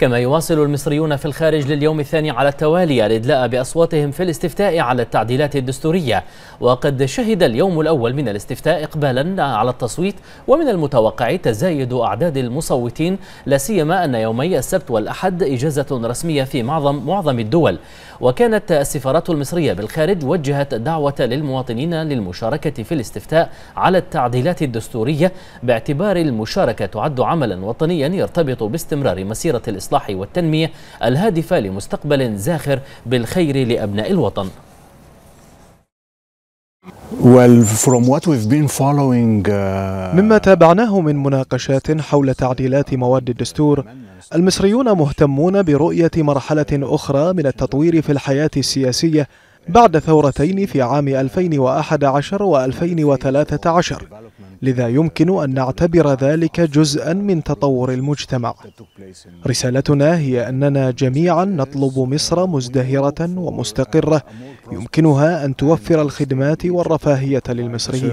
كما يواصل المصريون في الخارج لليوم الثاني على التوالي الإدلاء بأصواتهم في الاستفتاء على التعديلات الدستورية وقد شهد اليوم الأول من الاستفتاء إقبالا على التصويت ومن المتوقع تزايد أعداد المصوتين لا سيما أن يومي السبت والأحد إجازة رسمية في معظم معظم الدول وكانت السفارات المصرية بالخارج وجهت دعوة للمواطنين للمشاركة في الاستفتاء على التعديلات الدستورية باعتبار المشاركة تعد عملا وطنيا يرتبط باستمرار مسيرة الإصلاح والتنمية الهادفة لمستقبل زاخر بالخير لأبناء الوطن Uh, مما تابعناه من مناقشات حول تعديلات مواد الدستور المصريون مهتمون برؤية مرحلة أخرى من التطوير في الحياة السياسية بعد ثورتين في عام 2011 و 2013 لذا يمكن أن نعتبر ذلك جزءا من تطور المجتمع رسالتنا هي أننا جميعا نطلب مصر مزدهرة ومستقرة يمكنها أن توفر الخدمات والرفاهية للمصريين